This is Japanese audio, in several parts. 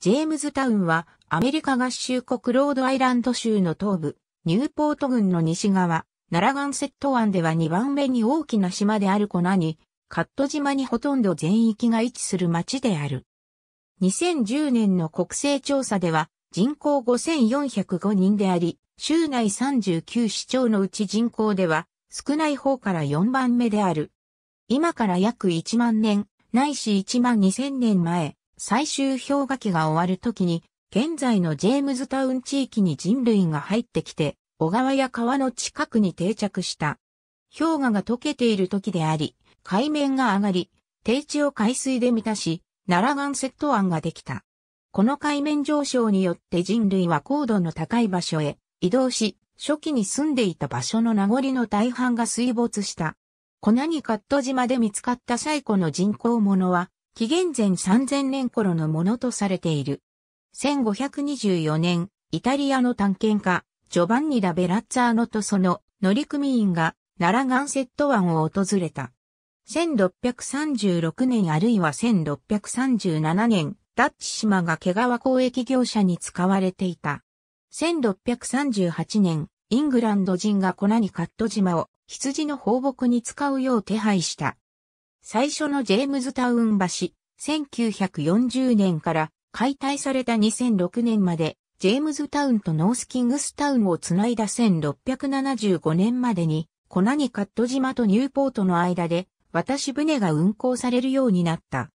ジェームズタウンはアメリカ合衆国ロードアイランド州の東部、ニューポート郡の西側、ナラガンセット湾では2番目に大きな島であるコナに、カット島にほとんど全域が位置する町である。2010年の国勢調査では人口5405人であり、州内39市町のうち人口では少ない方から4番目である。今から約1万年、ないし1万2000年前、最終氷河期が終わる時に、現在のジェームズタウン地域に人類が入ってきて、小川や川の近くに定着した。氷河が溶けている時であり、海面が上がり、低地を海水で満たし、奈良岩ット湾ができた。この海面上昇によって人類は高度の高い場所へ移動し、初期に住んでいた場所の名残の大半が水没した。粉にカット島で見つかった最古の人工物は、紀元前3000年頃のものとされている。1524年、イタリアの探検家、ジョバンニ・ダ・ベラッツァーノとその乗組員がナラガンセット湾を訪れた。1636年あるいは1637年、ダッチ島が毛皮交易業者に使われていた。1638年、イングランド人が粉にカット島を羊の放牧に使うよう手配した。最初のジェームズタウン橋、1940年から解体された2006年まで、ジェームズタウンとノースキングスタウンをつないだ1675年までに、コナニカット島とニューポートの間で、渡し船が運航されるようになった。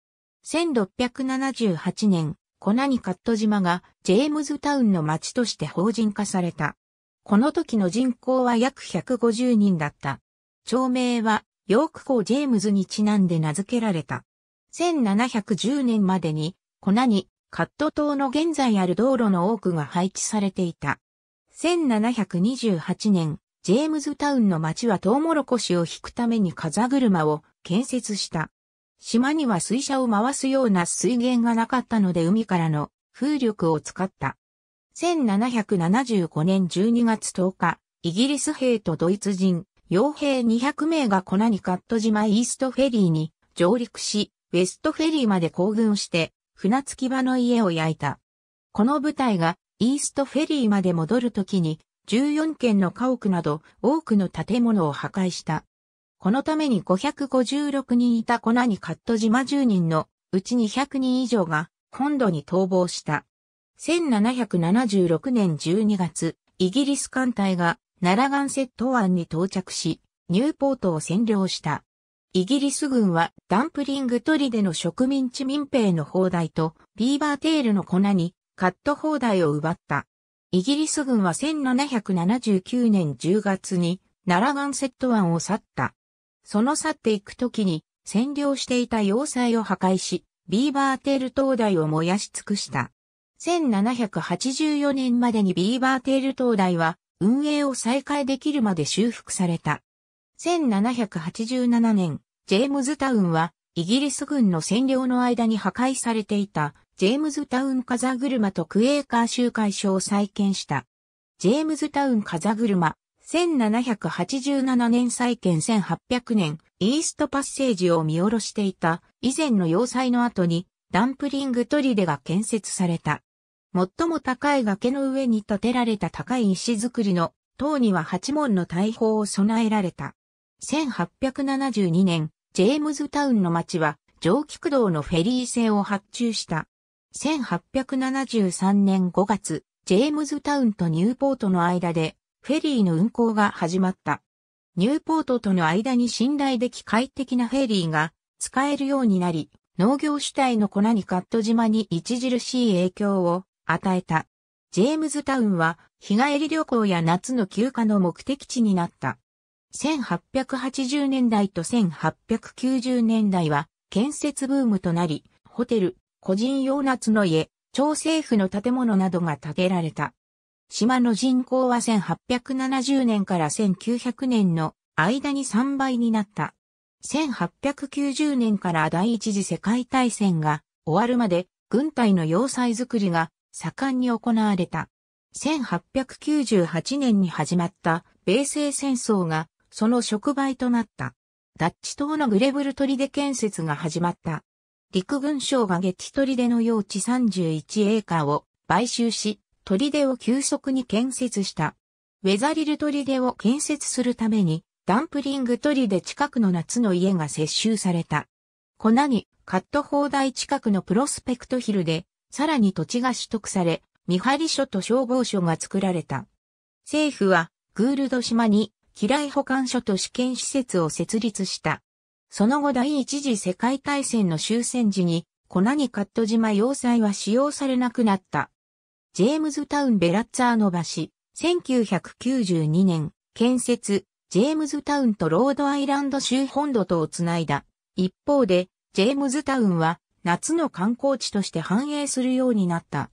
1678年、コナニカット島がジェームズタウンの町として法人化された。この時の人口は約150人だった。町名はヨーク校ジェームズにちなんで名付けられた。1710年までに、粉にカット島の現在ある道路の多くが配置されていた。1728年、ジェームズタウンの町はトウモロコシを引くために風車を建設した。島には水車を回すような水源がなかったので海からの風力を使った。1775年12月10日、イギリス兵とドイツ人、傭兵200名がコナニカット島イーストフェリーに上陸し、ウェストフェリーまで行軍して、船着き場の家を焼いた。この部隊がイーストフェリーまで戻るときに、14軒の家屋など多くの建物を破壊した。このために556人いたコナニカット島10人のうち200人以上が本土に逃亡した。1776年12月、イギリス艦隊がナラガンセット湾に到着し、ニューポートを占領した。イギリス軍はダンプリングトリデの植民地民兵の砲台とビーバーテールの粉にカット砲台を奪った。イギリス軍は1779年10月にナラガンセット湾を去った。その去っていくときに占領していた要塞を破壊し、ビーバーテール灯台を燃やし尽くした。1784年までにビーバーテール灯台は運営を再開できるまで修復された。1787年、ジェームズタウンは、イギリス軍の占領の間に破壊されていた、ジェームズタウン風車とクエーカー集会所を再建した。ジェームズタウン風車、1787年再建1800年、イーストパッセージを見下ろしていた、以前の要塞の後に、ダンプリング砦が建設された。最も高い崖の上に建てられた高い石造りの塔には八門の大砲を備えられた。1872年、ジェームズタウンの町は蒸気駆動のフェリー船を発注した。1873年5月、ジェームズタウンとニューポートの間でフェリーの運航が始まった。ニューポートとの間に信頼でき快適なフェリーが使えるようになり、農業主体の粉にカット島に著しい影響を与えた。ジェームズタウンは日帰り旅行や夏の休暇の目的地になった。1880年代と1890年代は建設ブームとなり、ホテル、個人用夏の家、朝政府の建物などが建てられた。島の人口は1870年から1900年の間に3倍になった。1890年から第一次世界大戦が終わるまで軍隊の要塞作りが盛んに行われた。1898年に始まった米西戦争がその触媒となった。ダッチ島のグレブル砦建設が始まった。陸軍省が激砦の用地31エーカーを買収し、砦を急速に建設した。ウェザリル砦を建設するために、ダンプリング砦近くの夏の家が接収された。粉にカット砲台近くのプロスペクトヒルでさらに土地が取得され、見張り所と消防署が作られた。政府は、グールド島に、機雷保管所と試験施設を設立した。その後第一次世界大戦の終戦時に、コナニカット島要塞は使用されなくなった。ジェームズタウンベラッツァーの橋、1992年、建設、ジェームズタウンとロードアイランド州本土とをつないだ。一方で、ジェームズタウンは夏の観光地として繁栄するようになった。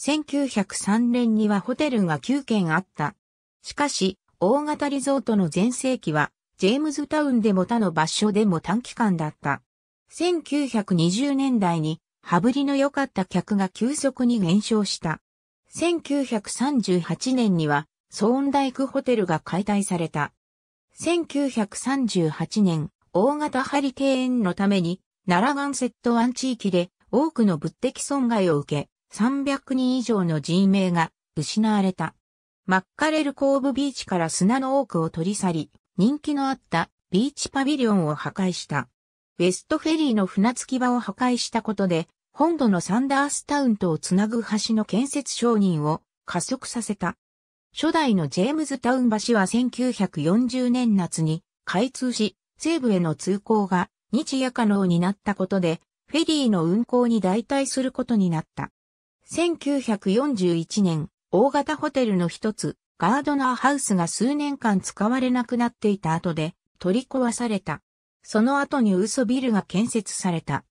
1903年にはホテルが9軒あった。しかし、大型リゾートの全盛期は、ジェームズタウンでも他の場所でも短期間だった。1920年代に、羽振りの良かった客が急速に減少した。1938年には、ソーンダイクホテルが解体された。1938年、大型ハリケーンのために、奈良岩セット湾地域で多くの物的損害を受け、300人以上の人命が失われた。マッカレルコーブビーチから砂の多くを取り去り、人気のあったビーチパビリオンを破壊した。ウェストフェリーの船着き場を破壊したことで、本土のサンダースタウンとをつなぐ橋の建設承認を加速させた。初代のジェームズタウン橋は1940年夏に開通し、西部への通行が日夜可能になったことで、フェリーの運航に代替することになった。1941年、大型ホテルの一つ、ガードナーハウスが数年間使われなくなっていた後で、取り壊された。その後に嘘ビルが建設された。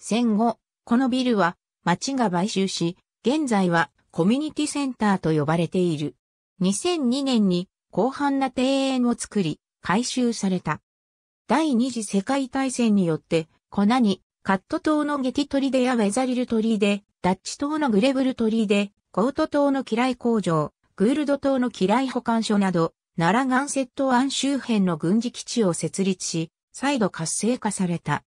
戦後、このビルは町が買収し、現在はコミュニティセンターと呼ばれている。2002年に広範な庭園を作り、改修された。第二次世界大戦によって、粉に、カット島のゲティトリデやウェザリルトリーデ、ダッチ島のグレブルトリーデ、コート島の機雷工場、グールド島の機雷保管所など、奈良ガンセット湾周辺の軍事基地を設立し、再度活性化された。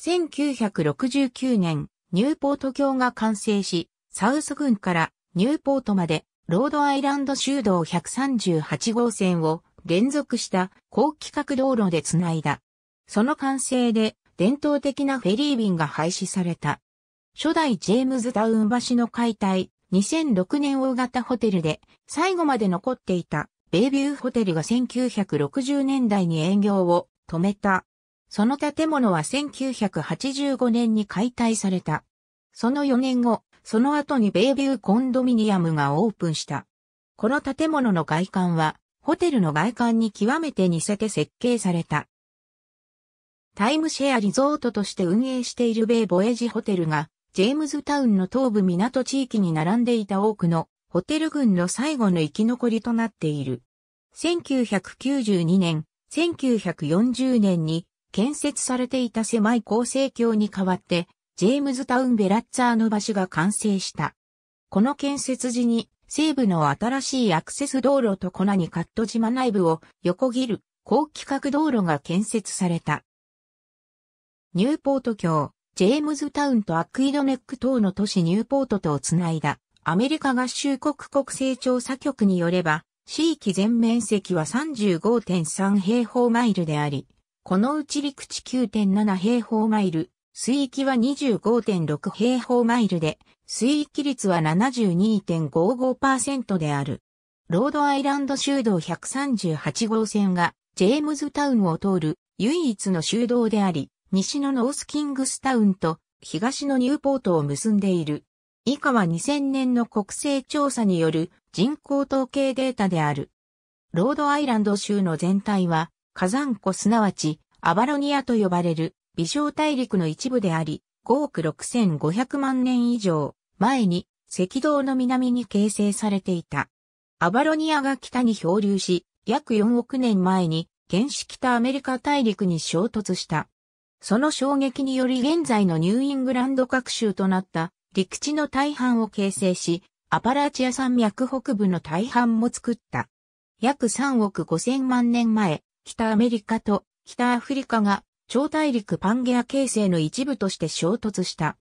1969年、ニューポート橋が完成し、サウス軍からニューポートまで、ロードアイランド州道138号線を連続した高規格道路でつないだ。その完成で伝統的なフェリー便が廃止された。初代ジェームズタウン橋の解体、2006年大型ホテルで最後まで残っていたベイビューホテルが1960年代に営業を止めた。その建物は1985年に解体された。その4年後、その後にベイビューコンドミニアムがオープンした。この建物の外観はホテルの外観に極めて似せて設計された。タイムシェアリゾートとして運営している米ボエジホテルが、ジェームズタウンの東部港地域に並んでいた多くのホテル群の最後の生き残りとなっている。1992年、1940年に建設されていた狭い構成橋に代わって、ジェームズタウンベラッツァーの場所が完成した。この建設時に西部の新しいアクセス道路と粉にカット島内部を横切る高規格道路が建設された。ニューポート橋、ジェームズタウンとアクイドネック等の都市ニューポートとをつないだアメリカ合衆国国勢調査局によれば、地域全面積は35.3平方マイルであり、このうち陸地9.7平方マイル、水域は25.6平方マイルで、水域率は72.55%である。ロードアイランド州道138号線がジェームズタウンを通る唯一の州道であり、西のノースキングスタウンと東のニューポートを結んでいる。以下は2000年の国勢調査による人口統計データである。ロードアイランド州の全体は火山湖すなわちアバロニアと呼ばれる微小大陸の一部であり、5億6500万年以上前に赤道の南に形成されていた。アバロニアが北に漂流し、約4億年前に原始北アメリカ大陸に衝突した。その衝撃により現在のニューイングランド各州となった陸地の大半を形成し、アパラチア山脈北部の大半も作った。約3億5 0 0 0万年前、北アメリカと北アフリカが超大陸パンゲア形成の一部として衝突した。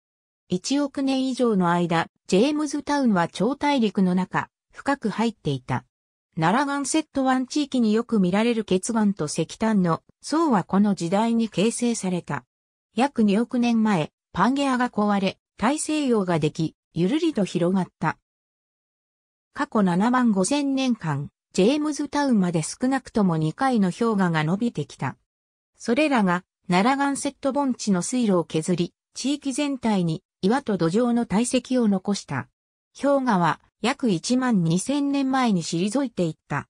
1億年以上の間、ジェームズタウンは超大陸の中、深く入っていた。ナラガンセット湾地域によく見られる結岩と石炭の層はこの時代に形成された。約2億年前、パンゲアが壊れ、大西洋ができ、ゆるりと広がった。過去7万5千年間、ジェームズタウンまで少なくとも2回の氷河が伸びてきた。それらが奈良岩セット盆地の水路を削り、地域全体に岩と土壌の堆積を残した。氷河は約1万2000年前に退いていった。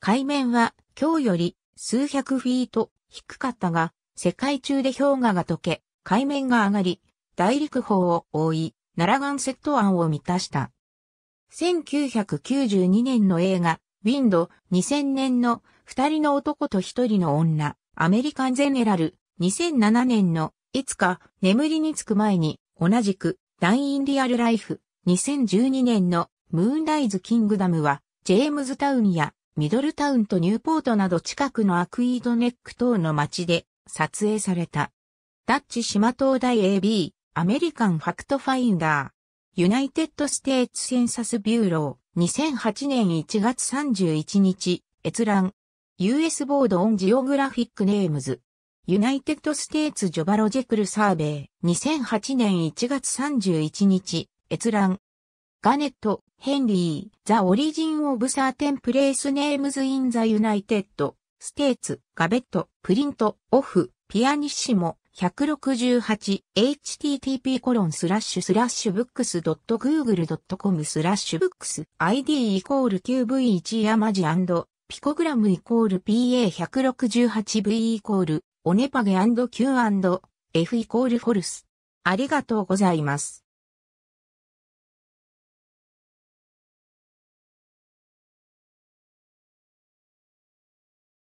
海面は今日より数百フィート低かったが、世界中で氷河が溶け、海面が上がり、大陸方を覆い、奈良岩セット湾を満たした。1992年の映画、ウィンド2000年の二人の男と一人の女、アメリカンゼネラル、2007年のいつか眠りにつく前に同じくダイインリアルライフ2012年のムーンライズキングダムはジェームズタウンやミドルタウンとニューポートなど近くのアクイードネック等の街で撮影された。ダッチ島東大 AB アメリカンファクトファインダーユナイテッドステーツセンサスビューロー2008年1月31日閲覧 US ボードオンジオグラフィックネームズユナイテッドステーツジョバロジェクルサーベイ、2008年1月31日、閲覧。ガネット、ヘンリー、ザ・オリジン・オブ・サーテン・プレイス・ネームズ・イン・ザ・ユナイテッド、ステーツ、ガベット、プリント、オフ、ピアニッシモ、168http コロンスラッシュスラッシュブックス .google.com スラッシュブックス ID イコール QV1 ヤマジピコグラムイコール PA168V イコールオネパゲ &Q&F イコールフォルス。ありがとうございます。